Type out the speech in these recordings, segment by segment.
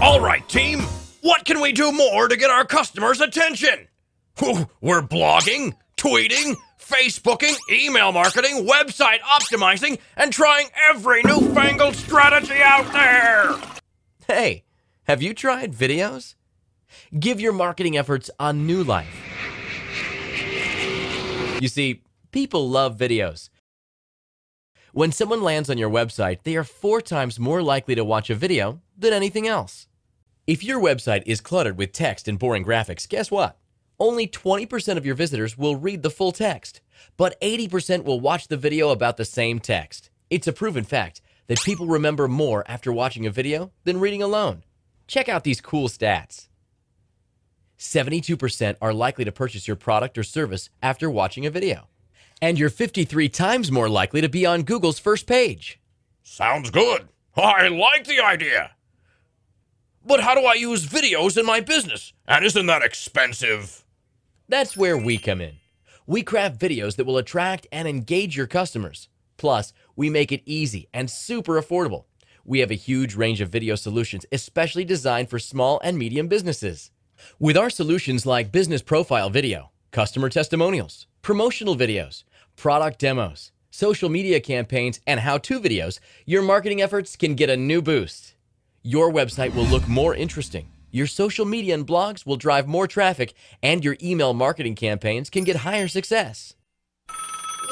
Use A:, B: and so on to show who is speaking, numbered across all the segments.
A: All right, team, what can we do more to get our customers' attention? We're blogging, tweeting, Facebooking, email marketing, website optimizing, and trying every newfangled strategy out there.
B: Hey, have you tried videos? Give your marketing efforts a New Life. You see, people love videos. When someone lands on your website, they are four times more likely to watch a video than anything else. If your website is cluttered with text and boring graphics, guess what? Only 20% of your visitors will read the full text, but 80% will watch the video about the same text. It's a proven fact that people remember more after watching a video than reading alone. Check out these cool stats. 72% are likely to purchase your product or service after watching a video and you're 53 times more likely to be on Google's first
A: page. Sounds good. I like the idea. But how do I use videos in my business? And isn't that expensive?
B: That's where we come in. We craft videos that will attract and engage your customers. Plus, we make it easy and super affordable. We have a huge range of video solutions, especially designed for small and medium businesses. With our solutions like business profile video, customer testimonials, promotional videos, product demos, social media campaigns, and how to videos, your marketing efforts can get a new boost. Your website will look more interesting. Your social media and blogs will drive more traffic, and your email marketing campaigns can get higher success.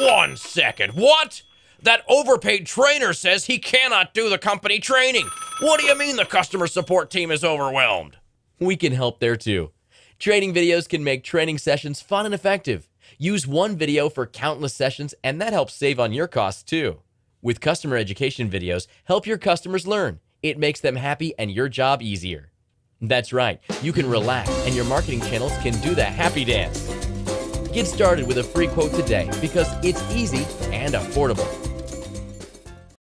A: One second. What? That overpaid trainer says he cannot do the company training. What do you mean the customer support team is overwhelmed?
B: We can help there too. Training videos can make training sessions fun and effective. Use one video for countless sessions, and that helps save on your costs too. With customer education videos, help your customers learn. It makes them happy and your job easier. That's right, you can relax and your marketing channels can do the happy dance. Get started with a free quote today because it's easy and affordable.